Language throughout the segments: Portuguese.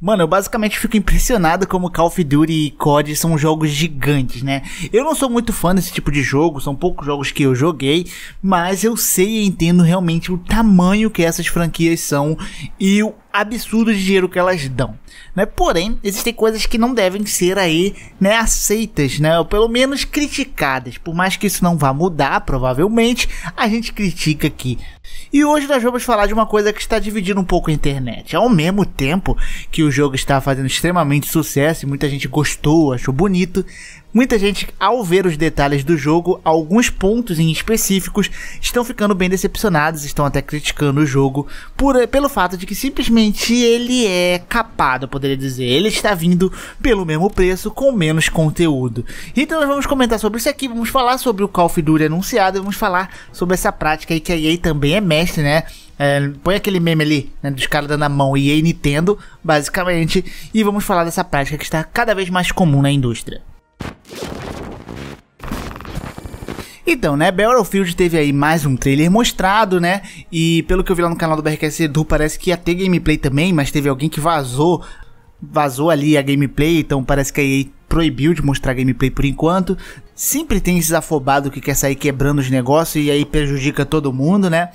Mano, eu basicamente fico impressionado como Call of Duty e COD são jogos gigantes, né? Eu não sou muito fã desse tipo de jogo, são poucos jogos que eu joguei, mas eu sei e entendo realmente o tamanho que essas franquias são e o absurdo de dinheiro que elas dão, né? Porém, existem coisas que não devem ser aí, né, aceitas, né, ou pelo menos criticadas. Por mais que isso não vá mudar, provavelmente, a gente critica aqui. E hoje nós vamos falar de uma coisa que está dividindo um pouco a internet. Ao mesmo tempo que os o jogo está fazendo extremamente sucesso, e muita gente gostou, achou bonito. Muita gente, ao ver os detalhes do jogo, alguns pontos em específicos, estão ficando bem decepcionados, estão até criticando o jogo por, pelo fato de que simplesmente ele é capado, eu poderia dizer. Ele está vindo pelo mesmo preço, com menos conteúdo. Então nós vamos comentar sobre isso aqui, vamos falar sobre o Call of Duty anunciado, vamos falar sobre essa prática aí que a EA também é mestre, né? É, põe aquele meme ali, né, dos caras dando a mão e aí Nintendo, basicamente, e vamos falar dessa prática que está cada vez mais comum na indústria. Então, né, Battlefield teve aí mais um trailer mostrado, né? E pelo que eu vi lá no canal do BRQS Edu, parece que ia ter gameplay também, mas teve alguém que vazou vazou ali a gameplay, então parece que a EA proibiu de mostrar gameplay por enquanto. Sempre tem esses afobados que quer sair quebrando os negócios e aí prejudica todo mundo, né?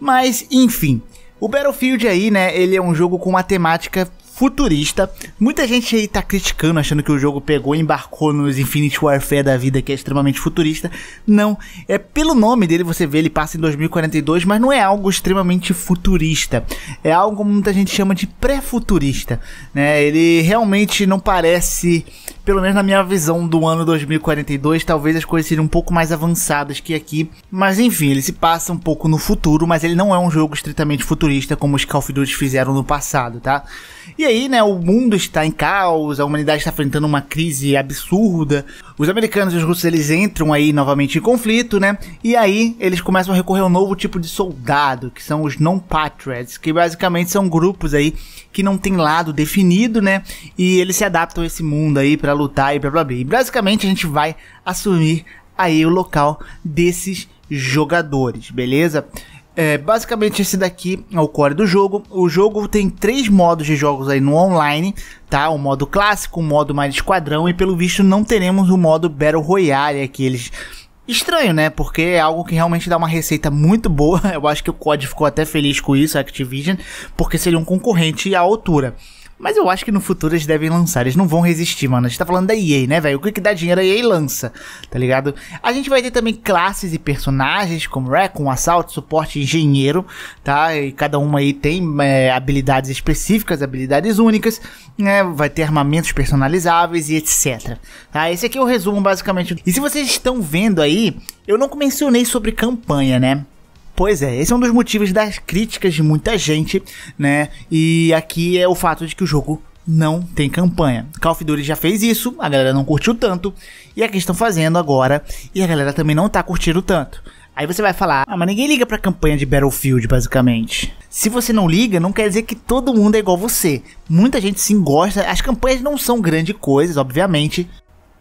Mas, enfim. O Battlefield aí, né, ele é um jogo com uma temática futurista. Muita gente aí tá criticando, achando que o jogo pegou embarcou nos Infinite Warfare da vida, que é extremamente futurista. Não, é pelo nome dele você vê, ele passa em 2042, mas não é algo extremamente futurista. É algo que muita gente chama de pré-futurista, né? Ele realmente não parece pelo menos na minha visão do ano 2042, talvez as coisas sejam um pouco mais avançadas que aqui. Mas enfim, ele se passa um pouco no futuro, mas ele não é um jogo estritamente futurista como os Call of Duty fizeram no passado, tá? E aí, né, o mundo está em caos, a humanidade está enfrentando uma crise absurda, os americanos e os russos eles entram aí novamente em conflito, né? E aí eles começam a recorrer a um novo tipo de soldado, que são os non-patriots, que basicamente são grupos aí que não tem lado definido, né? E eles se adaptam a esse mundo aí para lutar e blá blá blá. E basicamente a gente vai assumir aí o local desses jogadores, beleza? É, basicamente esse daqui é o core do jogo. O jogo tem três modos de jogos aí no online, tá? O modo clássico, o modo mais esquadrão e pelo visto não teremos o modo Battle Royale é que eles Estranho, né? Porque é algo que realmente dá uma receita muito boa. Eu acho que o COD ficou até feliz com isso, a Activision, porque seria um concorrente à altura. Mas eu acho que no futuro eles devem lançar. Eles não vão resistir, mano. A gente tá falando da EA, né, velho? O que dá dinheiro a EA lança, tá ligado? A gente vai ter também classes e personagens, como Recon, Assalto, Suporte Engenheiro, tá? E cada uma aí tem é, habilidades específicas, habilidades únicas, né? Vai ter armamentos personalizáveis e etc. Tá? Esse aqui é o resumo, basicamente. E se vocês estão vendo aí, eu não mencionei sobre campanha, né? Pois é, esse é um dos motivos das críticas de muita gente, né? E aqui é o fato de que o jogo não tem campanha. Call of Duty já fez isso, a galera não curtiu tanto, e aqui é estão fazendo agora, e a galera também não tá curtindo tanto. Aí você vai falar, ah, mas ninguém liga pra campanha de Battlefield, basicamente. Se você não liga, não quer dizer que todo mundo é igual você. Muita gente sim gosta, as campanhas não são grande coisa, obviamente,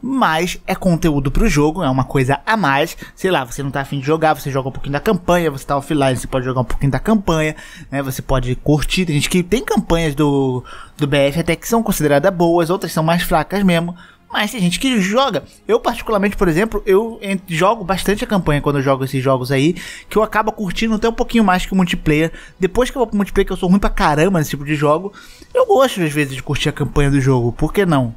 mas é conteúdo pro jogo, é uma coisa a mais. Sei lá, você não tá afim de jogar, você joga um pouquinho da campanha, você tá offline, você pode jogar um pouquinho da campanha, né? Você pode curtir. Tem gente que tem campanhas do, do BF até que são consideradas boas, outras são mais fracas mesmo. Mas tem gente que joga. Eu, particularmente, por exemplo, eu jogo bastante a campanha quando eu jogo esses jogos aí, que eu acabo curtindo até um pouquinho mais que o multiplayer. Depois que eu vou pro multiplayer, que eu sou ruim pra caramba nesse tipo de jogo, eu gosto às vezes de curtir a campanha do jogo, por que não?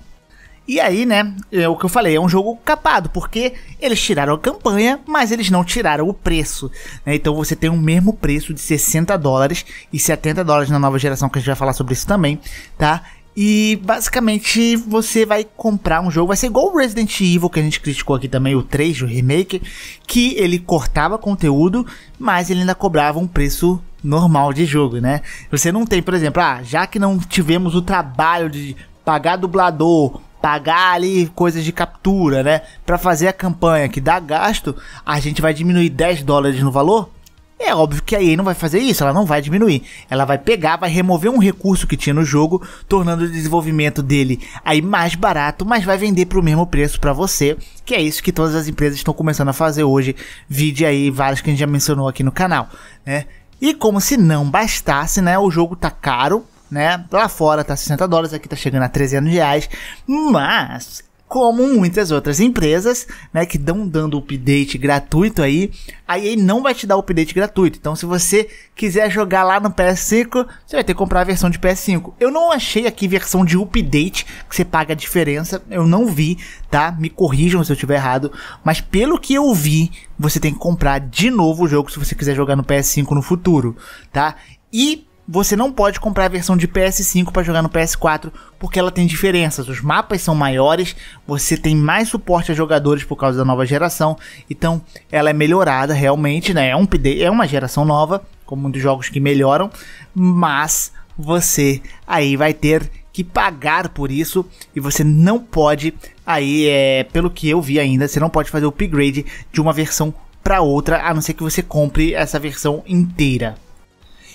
E aí, né, é o que eu falei, é um jogo capado, porque eles tiraram a campanha, mas eles não tiraram o preço. Né? Então você tem o mesmo preço de 60 dólares e 70 dólares na nova geração, que a gente vai falar sobre isso também, tá? E basicamente você vai comprar um jogo, vai ser igual o Resident Evil que a gente criticou aqui também, o 3, o remake, que ele cortava conteúdo, mas ele ainda cobrava um preço normal de jogo, né? Você não tem, por exemplo, ah, já que não tivemos o trabalho de pagar dublador, pagar ali coisas de captura, né? Para fazer a campanha que dá gasto, a gente vai diminuir 10 dólares no valor? É óbvio que a EA não vai fazer isso, ela não vai diminuir. Ela vai pegar, vai remover um recurso que tinha no jogo, tornando o desenvolvimento dele aí mais barato, mas vai vender para o mesmo preço para você, que é isso que todas as empresas estão começando a fazer hoje. Vide aí vários que a gente já mencionou aqui no canal, né? E como se não bastasse, né? O jogo tá caro, né? Lá fora tá 60 dólares, aqui tá chegando a 300 reais, mas como muitas outras empresas, né, que dão dando update gratuito aí, a EA não vai te dar update gratuito. Então, se você quiser jogar lá no PS5, você vai ter que comprar a versão de PS5. Eu não achei aqui versão de update que você paga a diferença, eu não vi, tá? Me corrijam se eu estiver errado, mas pelo que eu vi, você tem que comprar de novo o jogo se você quiser jogar no PS5 no futuro, tá? E você não pode comprar a versão de PS5 para jogar no PS4, porque ela tem diferenças. Os mapas são maiores, você tem mais suporte a jogadores por causa da nova geração, então ela é melhorada realmente, né? É um é uma geração nova, como muitos jogos que melhoram, mas você aí vai ter que pagar por isso e você não pode aí é pelo que eu vi ainda você não pode fazer o upgrade de uma versão para outra a não ser que você compre essa versão inteira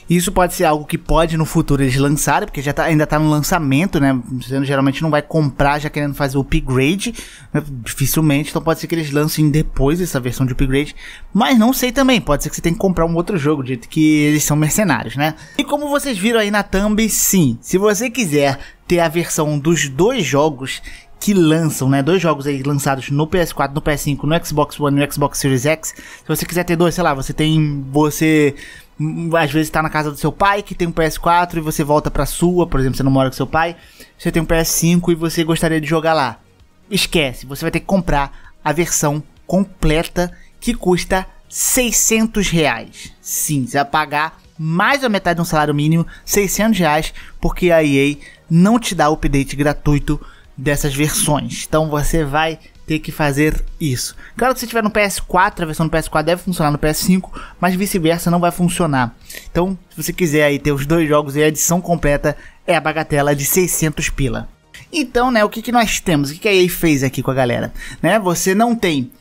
isso pode ser algo que pode no futuro eles lançarem, porque já tá, ainda está no lançamento, né? Você geralmente não vai comprar já querendo fazer o upgrade, né? dificilmente, então pode ser que eles lancem depois essa versão de upgrade, mas não sei também, pode ser que você tenha que comprar um outro jogo, dito que eles são mercenários, né? E como vocês viram aí na thumb, sim, se você quiser ter a versão dos dois jogos que lançam, né? Dois jogos aí lançados no PS4, no PS5, no Xbox One e no Xbox Series X. Se você quiser ter dois, sei lá, você tem. Você Hum, às vezes está na casa do seu pai que tem um PS4 e você volta para sua, por exemplo, você não mora com seu pai, você tem um PS5 e você gostaria de jogar lá. Esquece, você vai ter que comprar a versão completa que custa 600 reais. Sim, você vai pagar mais da metade de um salário mínimo, 600 reais, porque a EA não te dá o update gratuito dessas versões. Então você vai ter que fazer isso. Claro que se tiver no PS4, a versão do PS4 deve funcionar no PS5, mas vice-versa não vai funcionar. Então, se você quiser aí ter os dois jogos e a edição completa, é a bagatela de 600 pila. Então, né, o que, que nós temos? O que, que a EA fez aqui com a galera? Né, você não tem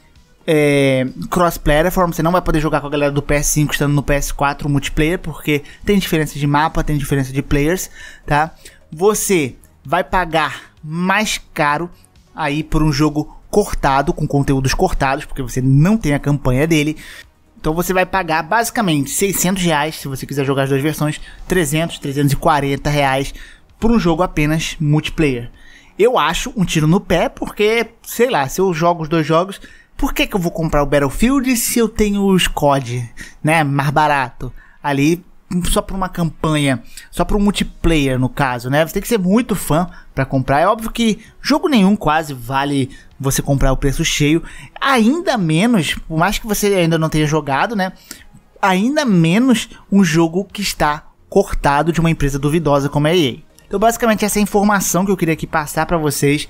é, cross-platform, você não vai poder jogar com a galera do PS5 estando no PS4 multiplayer, porque tem diferença de mapa, tem diferença de players, tá? Você vai pagar mais caro aí por um jogo cortado, com conteúdos cortados, porque você não tem a campanha dele. Então você vai pagar basicamente 600 reais, se você quiser jogar as duas versões, 300, 340 reais por um jogo apenas multiplayer. Eu acho um tiro no pé, porque, sei lá, se eu jogo os dois jogos, por que, que eu vou comprar o Battlefield se eu tenho os COD, né, mais barato? Ali só por uma campanha, só por um multiplayer no caso, né? Você tem que ser muito fã para comprar. É óbvio que jogo nenhum quase vale você comprar o preço cheio, ainda menos, por mais que você ainda não tenha jogado, né? Ainda menos um jogo que está cortado de uma empresa duvidosa como a EA. Então, basicamente, essa é a informação que eu queria aqui passar para vocês.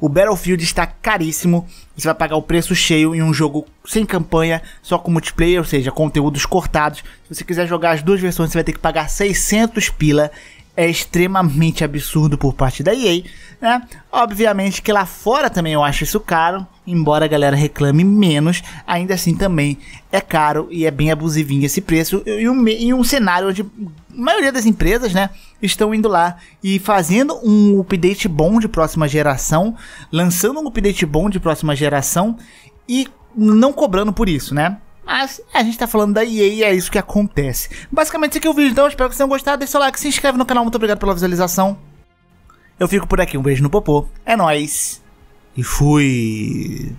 O Battlefield está caríssimo, você vai pagar o preço cheio em um jogo sem campanha, só com multiplayer, ou seja, conteúdos cortados. Se você quiser jogar as duas versões, você vai ter que pagar 600 pila. É extremamente absurdo por parte da EA, né? Obviamente que lá fora também eu acho isso caro, embora a galera reclame menos, ainda assim também é caro e é bem abusivinho esse preço. E um, em um cenário onde a maioria das empresas, né? estão indo lá e fazendo um update bom de próxima geração, lançando um update bom de próxima geração e não cobrando por isso, né? Mas a gente tá falando da EA e é isso que acontece. Basicamente isso aqui é o vídeo, então espero que vocês tenham gostado. Deixa o like, se inscreve no canal, muito obrigado pela visualização. Eu fico por aqui, um beijo no popô, é nóis e fui!